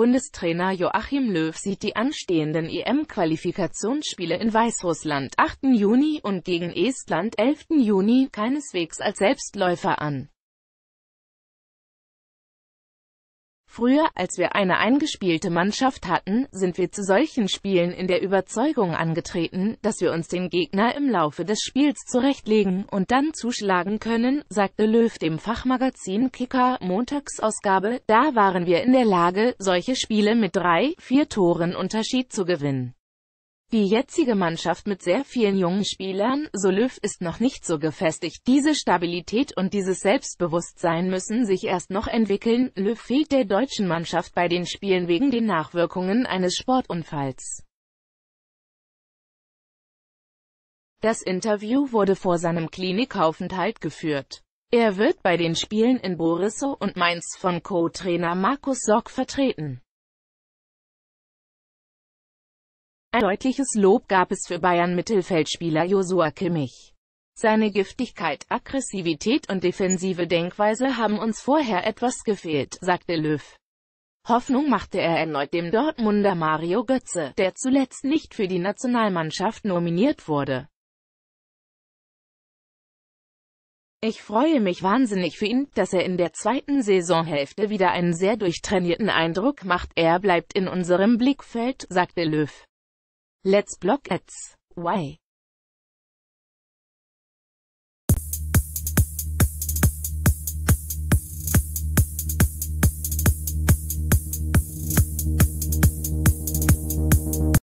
Bundestrainer Joachim Löw sieht die anstehenden EM-Qualifikationsspiele in Weißrussland 8. Juni und gegen Estland 11. Juni keineswegs als Selbstläufer an Früher, als wir eine eingespielte Mannschaft hatten, sind wir zu solchen Spielen in der Überzeugung angetreten, dass wir uns den Gegner im Laufe des Spiels zurechtlegen und dann zuschlagen können, sagte Löw dem Fachmagazin Kicker Montagsausgabe. Da waren wir in der Lage, solche Spiele mit drei, vier Toren Unterschied zu gewinnen. Die jetzige Mannschaft mit sehr vielen jungen Spielern, so Löw, ist noch nicht so gefestigt. Diese Stabilität und dieses Selbstbewusstsein müssen sich erst noch entwickeln. Löw fehlt der deutschen Mannschaft bei den Spielen wegen den Nachwirkungen eines Sportunfalls. Das Interview wurde vor seinem Klinikaufenthalt geführt. Er wird bei den Spielen in Borisso und Mainz von Co-Trainer Markus Sorg vertreten. Ein deutliches Lob gab es für Bayern-Mittelfeldspieler Josua Kimmich. Seine Giftigkeit, Aggressivität und defensive Denkweise haben uns vorher etwas gefehlt, sagte Löw. Hoffnung machte er erneut dem Dortmunder Mario Götze, der zuletzt nicht für die Nationalmannschaft nominiert wurde. Ich freue mich wahnsinnig für ihn, dass er in der zweiten Saisonhälfte wieder einen sehr durchtrainierten Eindruck macht. Er bleibt in unserem Blickfeld, sagte Löw. Let's block ads. Why?